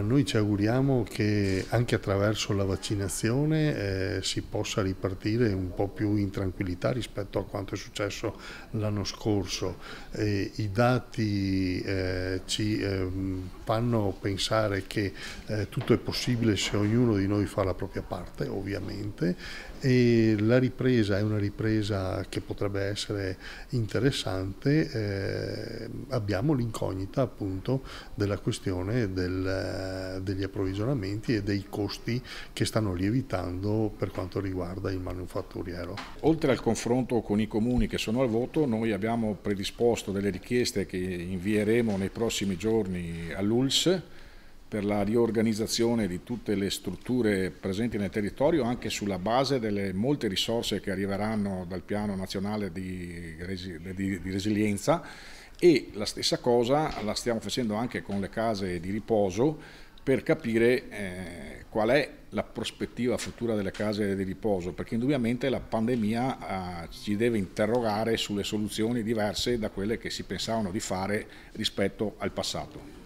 Noi ci auguriamo che anche attraverso la vaccinazione eh, si possa ripartire un po' più in tranquillità rispetto a quanto è successo l'anno scorso. Eh, I dati eh, ci ehm, fanno pensare che eh, tutto è possibile se ognuno di noi fa la propria parte, ovviamente, e la ripresa è una ripresa che potrebbe essere interessante eh, abbiamo l'incognita appunto della questione del, eh, degli approvvigionamenti e dei costi che stanno lievitando per quanto riguarda il manufatturiero. Oltre al confronto con i comuni che sono al voto, noi abbiamo predisposto delle richieste che invieremo nei prossimi giorni all'ULS per la riorganizzazione di tutte le strutture presenti nel territorio anche sulla base delle molte risorse che arriveranno dal piano nazionale di, resilienza e la stessa cosa la stiamo facendo anche con le case di riposo per capire eh, qual è la prospettiva futura delle case di riposo, perché indubbiamente la pandemia eh, ci deve interrogare sulle soluzioni diverse da quelle che si pensavano di fare rispetto al passato.